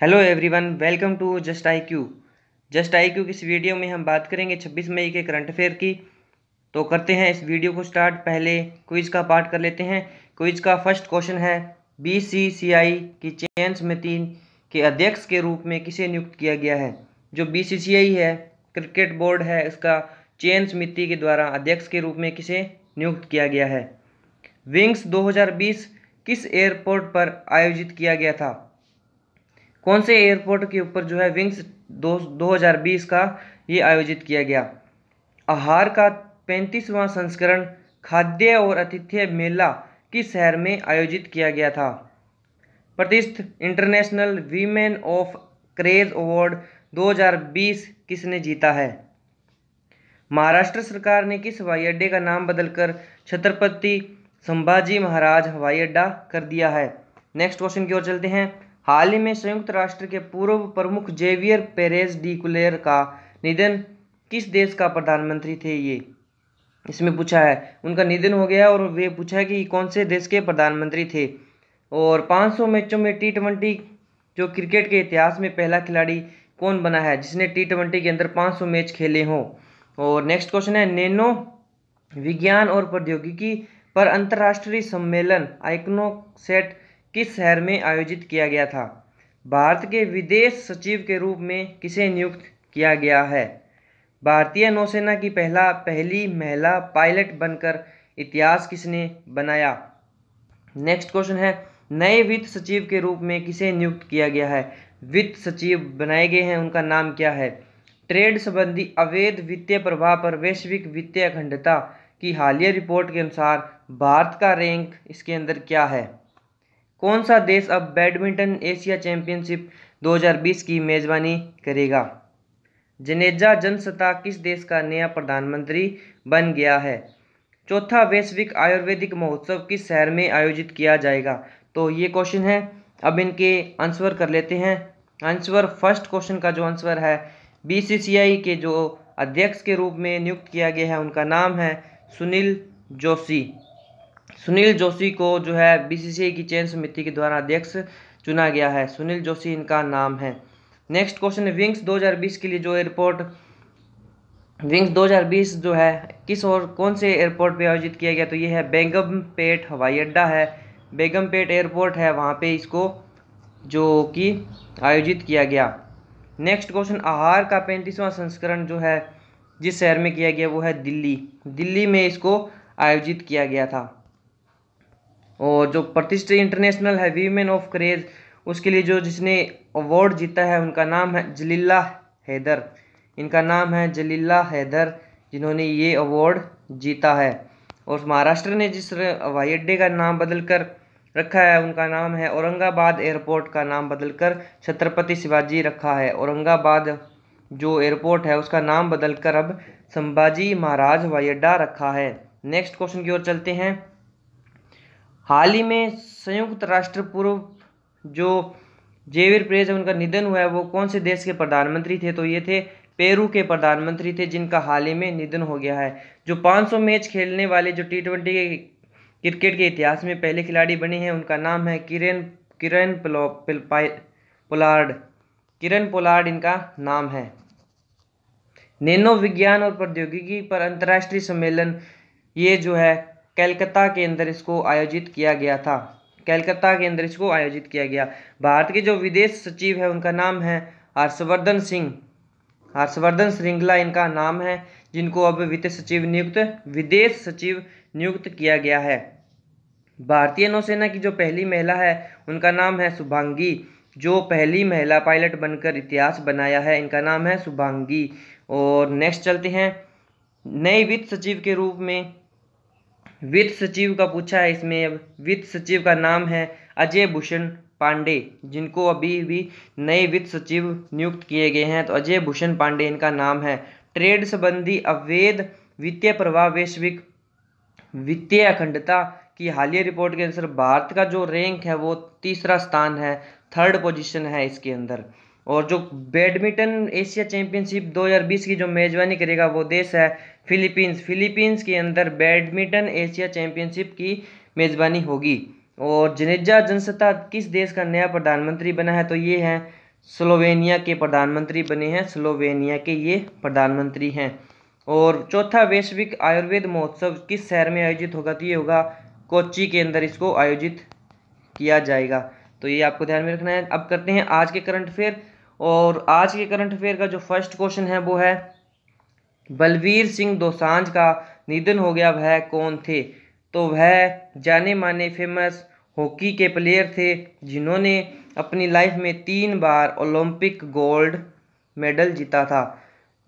hello everyone welcome to just I Q just I Q की इस video में हम बात करेंगे 26 मई के करंट अफेयर की तो करते हैं इस वीडियो को स्टार्ट पहले क्विज का पार्ट कर लेते हैं क्विज का फर्स्ट क्वेश्चन है बीसीसीआई की चयन समिति के अध्यक्ष के रूप में किसे नियुक्त किया गया है जो बीसीसीआई है क्रिकेट बोर्ड है इसका चयन समिति के द्वारा अध्यक्ष के रूप में किसे नियुक्त किया गया है विंग्स दो किस एयरपोर्ट पर आयोजित किया गया था कौन से एयरपोर्ट के ऊपर जो है विंग्स दो 2020 का ये आयोजित किया गया आहार का पैंतीसवां संस्करण खाद्य और आतिथ्य मेला किस शहर में आयोजित किया गया था प्रतिष्ठ international women of courage award 2020 किसने जीता है महाराष्ट्र सरकार ने किस हवाई अड्डे का नाम बदलकर छत्रपति संभाजी महाराज हवाई अड्डा कर दिया है नेक्स्ट क्वेश्चन की ओर चलते हैं हाल ही में संयुक्त राष्ट्र के पूर्व प्रमुख जेवियर पेरेज डी कुलेर का निधन किस देश का प्रधानमंत्री थे ये इसमें पूछा है उनका निधन हो गया और वे पूछा है कि कौन से देश के प्रधानमंत्री थे और 500 मैचों में टी ट्वेंटी जो क्रिकेट के इतिहास में पहला खिलाड़ी कौन बना है जिसने टी ट्वेंटी के अंदर 500 मैच खेले हों और नेक्स्ट क्वेश्चन है नैनो विज्ञान और प्रौद्योगिकी पर अंतर्राष्ट्रीय सम्मेलन आइकनो सेट किस शहर में आयोजित किया गया था भारत के विदेश सचिव के रूप में किसे नियुक्त किया गया है भारतीय नौसेना की पहला पहली महिला पायलट बनकर इतिहास किसने बनाया नेक्स्ट क्वेश्चन है नए वित्त सचिव के रूप में किसे नियुक्त किया गया है वित्त सचिव बनाए गए हैं उनका नाम क्या है ट्रेड संबंधी अवैध वित्तीय प्रभाव पर वैश्विक वित्तीय अखंडता की हालिया रिपोर्ट के अनुसार भारत का रैंक इसके अंदर क्या है कौन सा देश अब बैडमिंटन एशिया चैंपियनशिप 2020 की मेज़बानी करेगा जनेजा जनसता किस देश का नया प्रधानमंत्री बन गया है चौथा वैश्विक आयुर्वेदिक महोत्सव किस शहर में आयोजित किया जाएगा तो ये क्वेश्चन है अब इनके आंसर कर लेते हैं आंसर फर्स्ट क्वेश्चन का जो आंसर है बीसीसीआई के जो अध्यक्ष के रूप में नियुक्त किया गया है उनका नाम है सुनील जोशी सुनील जोशी को जो है बीसीसीआई की चयन समिति के द्वारा अध्यक्ष चुना गया है सुनील जोशी इनका नाम है नेक्स्ट क्वेश्चन है विंग्स 2020 के लिए जो एयरपोर्ट विंग्स 2020 जो है किस और कौन से एयरपोर्ट पे आयोजित किया गया तो ये है बेगमपेट हवाई अड्डा है बेगमपेट एयरपोर्ट है वहाँ पे इसको जो कि आयोजित किया गया नेक्स्ट क्वेश्चन आहार का पैंतीसवां संस्करण जो है जिस शहर में किया गया वो है दिल्ली दिल्ली में इसको आयोजित किया गया था और जो प्रतिष्ठित इंटरनेशनल है वीमेन ऑफ क्रेज उसके लिए जो जिसने अवार्ड जीता है उनका नाम है जलीला हैदर इनका नाम है जलीला हैदर जिन्होंने ये अवार्ड जीता है और महाराष्ट्र ने जिस हवाई अड्डे का नाम बदलकर रखा है उनका नाम है औरंगाबाद एयरपोर्ट का नाम बदलकर छत्रपति शिवाजी रखा है औरंगाबाद जो एयरपोर्ट है उसका नाम बदलकर अब संभाजी महाराज हवाई अड्डा रखा है नेक्स्ट क्वेश्चन की ओर चलते हैं हाल ही में संयुक्त राष्ट्र पूर्व जो जेवियर प्रेज उनका निधन हुआ है वो कौन से देश के प्रधानमंत्री थे तो ये थे पेरू के प्रधानमंत्री थे जिनका हाल ही में निधन हो गया है जो 500 मैच खेलने वाले जो टी ट्वेंटी के क्रिकेट के इतिहास में पहले खिलाड़ी बने हैं उनका नाम है किरण किरण पोलार्ड किरण पोलार्ड इनका नाम है नैनो विज्ञान और प्रौद्योगिकी पर अंतर्राष्ट्रीय सम्मेलन ये जो है कलकत्ता के अंदर इसको आयोजित किया गया था कलकत्ता के अंदर इसको आयोजित किया गया भारत के जो विदेश सचिव है उनका नाम है हर्षवर्धन सिंह हर्षवर्धन श्रृंगला इनका नाम है जिनको अब वित्त सचिव नियुक्त विदेश सचिव नियुक्त किया गया है भारतीय नौसेना की जो पहली महिला है उनका नाम है शुभांगी जो पहली महिला पायलट बनकर इतिहास बनाया है इनका नाम है शुभांगी और नेक्स्ट चलते हैं नए वित्त सचिव के रूप में वित्त सचिव का पूछा है इसमें अब वित्त सचिव का नाम है अजय भूषण पांडे जिनको अभी भी नए वित्त सचिव नियुक्त किए गए हैं तो अजय भूषण पांडे इनका नाम है ट्रेड संबंधी अवैध वित्तीय प्रवाह वैश्विक वित्तीय अखंडता की हालिया रिपोर्ट के अनुसार भारत का जो रैंक है वो तीसरा स्थान है थर्ड पोजीशन है इसके अंदर और जो बैडमिंटन एशिया चैंपियनशिप 2020 की जो मेज़बानी करेगा वो देश है फिलीपींस फिलीपींस के अंदर बैडमिंटन एशिया चैंपियनशिप की मेज़बानी होगी और जनेजा जनसत्ता किस देश का नया प्रधानमंत्री बना है तो ये हैं स्लोवेनिया के प्रधानमंत्री बने हैं स्लोवेनिया के ये प्रधानमंत्री हैं और चौथा वैश्विक आयुर्वेद महोत्सव किस शहर में आयोजित होगा तो ये होगा कोची के अंदर इसको आयोजित किया जाएगा तो ये आपको ध्यान में रखना है अब करते हैं आज के करंट अफेयर और आज के करंट अफेयर का जो फर्स्ट क्वेश्चन है वो है बलवीर सिंह दोसांझ का निधन हो गया वह कौन थे तो वह जाने माने फेमस हॉकी के प्लेयर थे जिन्होंने अपनी लाइफ में तीन बार ओलंपिक गोल्ड मेडल जीता था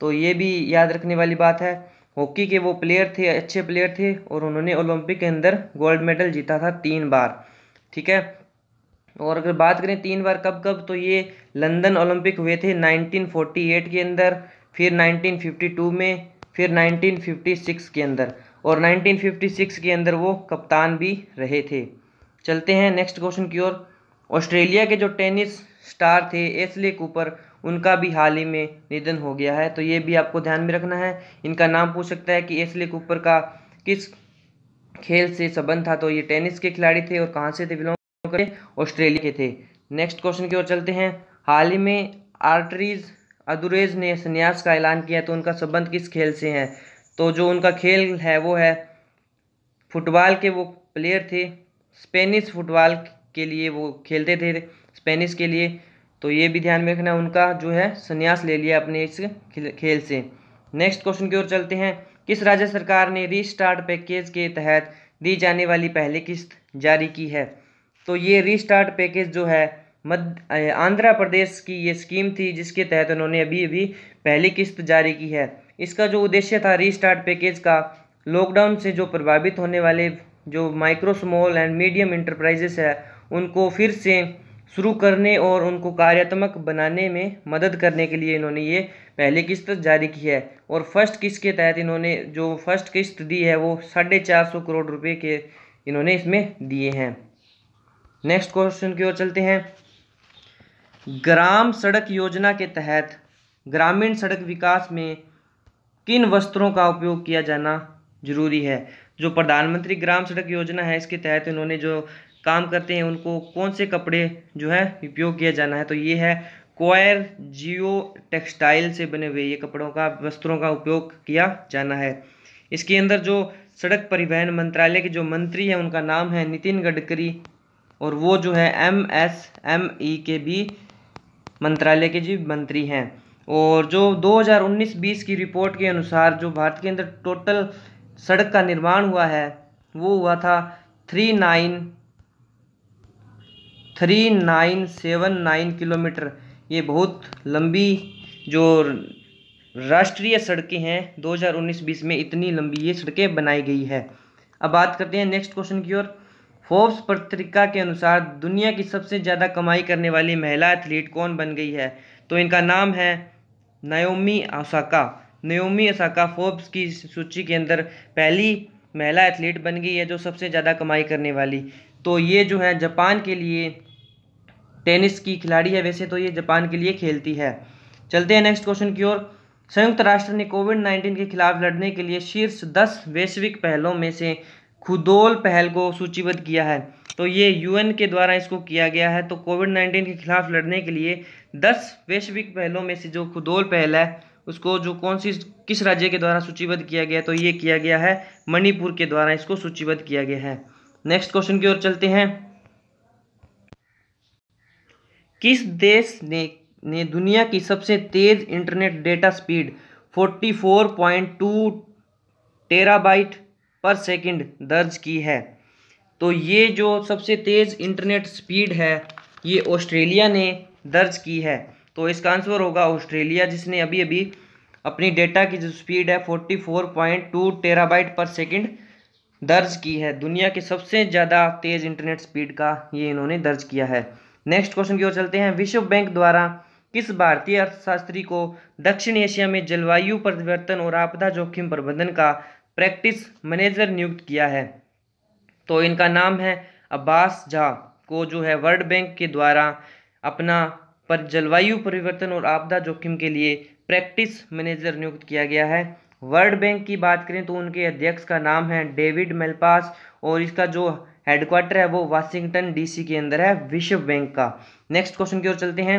तो ये भी याद रखने वाली बात है हॉकी के वो प्लेयर थे अच्छे प्लेयर थे और उन्होंने ओलंपिक के अंदर गोल्ड मेडल जीता था तीन बार ठीक है और अगर बात करें तीन बार कब कब तो ये लंदन ओलंपिक हुए थे 1948 के अंदर फिर 1952 में फिर 1956 के अंदर और 1956 के अंदर वो कप्तान भी रहे थे चलते हैं नेक्स्ट क्वेश्चन की ओर ऑस्ट्रेलिया के जो टेनिस स्टार थे एसले कूपर उनका भी हाल ही में निधन हो गया है तो ये भी आपको ध्यान में रखना है इनका नाम पूछ सकता है कि एसले कूपर का किस खेल से संबंध था तो ये टेनिस के खिलाड़ी थे और कहाँ से थे बिलोंग ऑस्ट्रेलिया के थे नेक्स्ट क्वेश्चन की ओर चलते हैं हाल ही में आर्टरीज अधुरेज ने संन्यास का ऐलान किया तो उनका संबंध किस खेल से है तो जो उनका खेल है वो है फुटबॉल के वो प्लेयर थे स्पेनिश फुटबॉल के लिए वो खेलते थे स्पेनिश के लिए तो ये भी ध्यान में रखना उनका जो है संन्यास ले लिया अपने इस खेल से नेक्स्ट क्वेश्चन की ओर चलते हैं किस राज्य सरकार ने रीस्टार्ट पैकेज के तहत दी जाने वाली पहली किस्त जारी की है तो ये रीस्टार्ट पैकेज जो है मध्य आंध्र प्रदेश की ये स्कीम थी जिसके तहत उन्होंने अभी अभी पहली किस्त जारी की है इसका जो उद्देश्य था रीस्टार्ट पैकेज का लॉकडाउन से जो प्रभावित होने वाले जो micro small and medium enterprises है उनको फिर से शुरू करने और उनको कार्यात्मक बनाने में मदद करने के लिए इन्होंने ये पहली किस्त जारी की है और फर्स्ट किस्त के तहत इन्होंने जो फर्स्ट किस्त दी है वो साढ़े चार सौ करोड़ रुपए के इन्होंने इसमें दिए हैं नेक्स्ट क्वेश्चन की ओर चलते हैं ग्राम सड़क योजना के तहत ग्रामीण सड़क विकास में किन वस्त्रों का उपयोग किया जाना जरूरी है जो प्रधानमंत्री ग्राम सड़क योजना है इसके तहत इन्होंने जो काम करते हैं उनको कौन से कपड़े जो है उपयोग किया जाना है तो ये है क्वायर जियो टेक्सटाइल से बने हुए ये कपड़ों का वस्त्रों का उपयोग किया जाना है इसके अंदर जो सड़क परिवहन मंत्रालय के जो मंत्री हैं उनका नाम है नितिन गडकरी और वो जो है एम एस एम ई के भी मंत्रालय के जी मंत्री हैं और जो 2019-20 की रिपोर्ट के अनुसार जो भारत के अंदर टोटल सड़क का निर्माण हुआ है वो हुआ था three nine three nine seven nine kilometre ये बहुत लंबी जो राष्ट्रीय सड़कें हैं 2019-20 में इतनी लंबी ये सड़कें बनाई गई है अब बात करते हैं नेक्स्ट क्वेश्चन की ओर फोर्ब्स पत्रिका के अनुसार दुनिया की सबसे ज़्यादा कमाई करने वाली महिला एथलीट कौन बन गई है तो इनका नाम है नयोमी असाका नयोमी ओसाका फोर्ब्स की सूची के अंदर पहली महिला एथलीट बन गई है जो सबसे ज़्यादा कमाई करने वाली तो ये जो है जापान के लिए टेनिस की खिलाड़ी है वैसे तो ये जापान के लिए खेलती है चलते हैं नेक्स्ट क्वेश्चन की ओर संयुक्त राष्ट्र ने कोविड नाइन्टीन के खिलाफ लड़ने के लिए शीर्ष दस वैश्विक पहलों में से खुदोल पहल को सूचीबद्ध किया है तो ये यूएन के द्वारा इसको किया गया है तो कोविड नाइन्टीन के खिलाफ लड़ने के लिए दस वैश्विक पहलों में से जो खुदोल पहल है उसको जो कौन सी किस राज्य के द्वारा सूचीबद्ध किया गया तो ये किया गया है मणिपुर के द्वारा इसको सूचीबद्ध किया गया है नेक्स्ट क्वेश्चन की ओर चलते हैं किस देश ने ने दुनिया की सबसे तेज internet data speed 44.2 terabyte per second दर्ज की है तो ये जो सबसे तेज़ इंटरनेट स्पीड है ये ऑस्ट्रेलिया ने दर्ज की है तो इसका आंसर होगा ऑस्ट्रेलिया जिसने अभी अभी अपनी डेटा की जो स्पीड है 44.2 टेराबाइट पर सेकंड दर्ज की है दुनिया के सबसे ज़्यादा तेज़ इंटरनेट स्पीड का ये इन्होंने दर्ज किया है नेक्स्ट क्वेश्चन की ओर चलते हैं विश्व बैंक द्वारा किस भारतीय अर्थशास्त्री को दक्षिण एशिया में जलवायु परिवर्तन और आपदा जोखिम प्रबंधन का प्रैक्टिस मैनेजर नियुक्त किया है तो इनका नाम है अब्बास झा को जो है वर्ल्ड बैंक के द्वारा अपना पर जलवायु परिवर्तन और आपदा जोखिम के लिए प्रैक्टिस मैनेजर नियुक्त किया गया है वर्ल्ड बैंक की बात करें तो उनके अध्यक्ष का नाम है डेविड मेलपास और इसका जो हेडक्वार्टर है वो वाशिंगटन डीसी के अंदर है विश्व बैंक का नेक्स्ट क्वेश्चन की ओर चलते हैं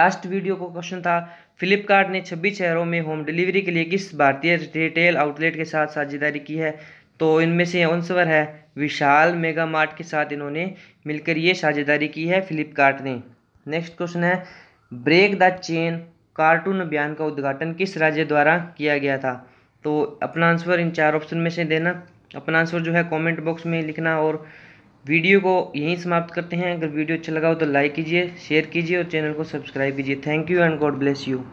लास्ट वीडियो का क्वेश्चन था फ्लिपकार्ट ने 26 शहरों में होम डिलीवरी के लिए किस भारतीय रिटेल आउटलेट के साथ साझेदारी की है तो इनमें से आंसर है विशाल मेगा मार्ट के साथ इन्होंने मिलकर ये साझेदारी की है फ्लिपकार्ट ने नेक्स्ट क्वेश्चन है ब्रेक द चेन कार्टून अभियान का उद्घाटन किस राज्य द्वारा किया गया था तो अपना आंसर इन चार ऑप्शन में से देना अपना आंसर जो है कमेंट बॉक्स में लिखना और वीडियो को यहीं समाप्त करते हैं अगर वीडियो अच्छा लगा हो तो लाइक कीजिए शेयर कीजिए और चैनल को सब्सक्राइब कीजिए thank you and God bless you